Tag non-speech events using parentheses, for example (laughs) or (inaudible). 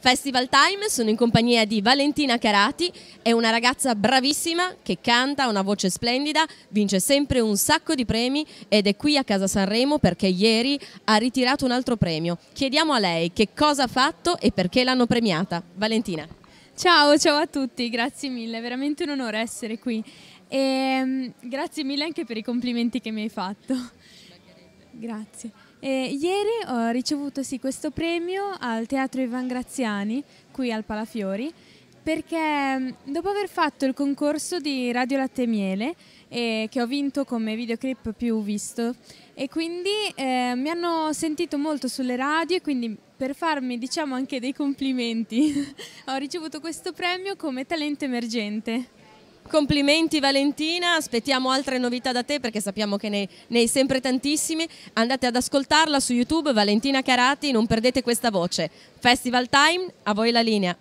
Festival Time sono in compagnia di Valentina Carati, è una ragazza bravissima che canta, ha una voce splendida, vince sempre un sacco di premi ed è qui a Casa Sanremo perché ieri ha ritirato un altro premio. Chiediamo a lei che cosa ha fatto e perché l'hanno premiata. Valentina. Ciao, ciao a tutti, grazie mille, è veramente un onore essere qui e ehm, grazie mille anche per i complimenti che mi hai fatto. Grazie. E ieri ho ricevuto sì, questo premio al Teatro Ivan Graziani, qui al Palafiori, perché mm, dopo aver fatto il concorso di Radio Latte e Miele, eh, che ho vinto come videoclip più visto, e quindi eh, mi hanno sentito molto sulle radio e quindi per farmi diciamo anche dei complimenti (laughs) ho ricevuto questo premio come talento emergente. Complimenti Valentina, aspettiamo altre novità da te perché sappiamo che ne, ne hai sempre tantissime. Andate ad ascoltarla su YouTube, Valentina Carati, non perdete questa voce. Festival Time, a voi la linea.